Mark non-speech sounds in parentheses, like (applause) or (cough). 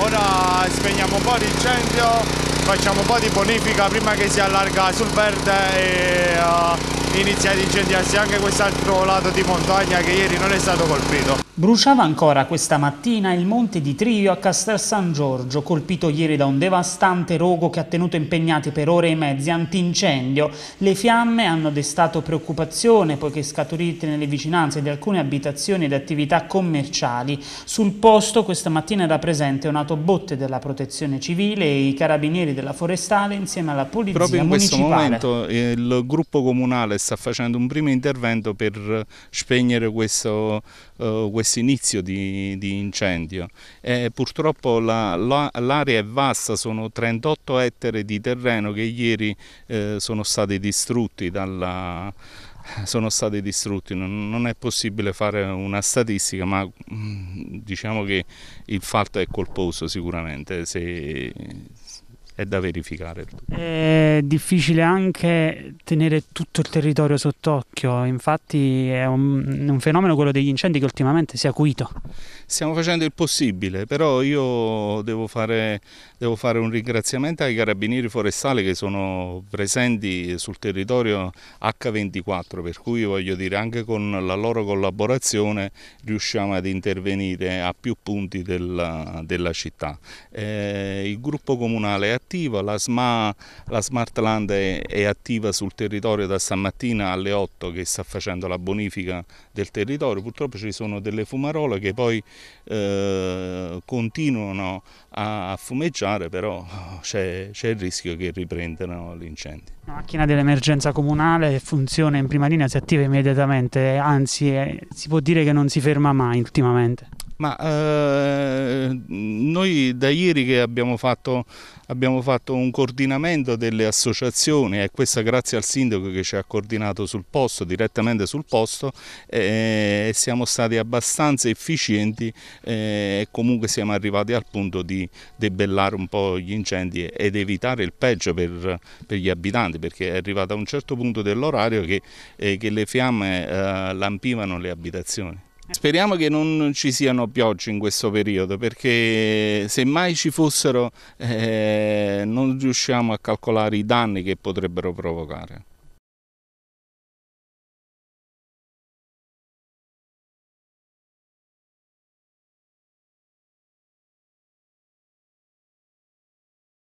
ora spegniamo un po' l'incendio facciamo un po' di bonifica prima che si allarga sul verde e uh, inizia ad incendiarsi anche quest'altro lato di montagna che ieri non è stato colpito. Bruciava ancora questa mattina il monte di Trio a Castel San Giorgio, colpito ieri da un devastante rogo che ha tenuto impegnati per ore e mezzi antincendio. Le fiamme hanno destato preoccupazione poiché scaturite nelle vicinanze di alcune abitazioni ed attività commerciali. Sul posto questa mattina era presente un'autobotte della protezione civile e i carabinieri della forestale insieme alla polizia Proprio in municipale. questo momento eh, il gruppo comunale sta facendo un primo intervento per spegnere questo, uh, inizio di, di incendio. E purtroppo l'area la, la, è vasta, sono 38 ettari di terreno che ieri eh, sono stati distrutti dalla (laughs) sono stati distrutti. Non, è possibile fare una statistica, ma mm, diciamo che il fatto è colposo sicuramente. Se, è da verificare. È difficile anche tenere tutto il territorio sott'occhio, infatti è un, un fenomeno quello degli incendi che ultimamente si è acuito. Stiamo facendo il possibile, però io devo fare, devo fare un ringraziamento ai carabinieri forestali che sono presenti sul territorio H24, per cui voglio dire anche con la loro collaborazione riusciamo ad intervenire a più punti della, della città. Eh, il gruppo comunale è attiva, la, SMA, la Smartland è, è, attiva sul territorio da stamattina alle 8 che sta facendo la bonifica del territorio, purtroppo ci sono delle fumarole che poi eh, continuano a, a, fumeggiare, però c'è, il rischio che riprendano l'incendio. La macchina dell'emergenza comunale funziona in prima linea, si attiva immediatamente, anzi eh, si può dire che non si ferma mai ultimamente. Ma eh, noi da ieri che abbiamo fatto, abbiamo fatto un coordinamento delle associazioni e questa grazie al sindaco che ci ha coordinato sul posto, direttamente sul posto e siamo stati abbastanza efficienti e comunque siamo arrivati al punto di debellare un po' gli incendi ed evitare il peggio per, per gli abitanti perché è arrivato a un certo punto dell'orario che, eh, che le fiamme eh, lampivano le abitazioni. Speriamo che non ci siano piogge in questo periodo perché se mai ci fossero eh, non riusciamo a calcolare i danni che potrebbero provocare.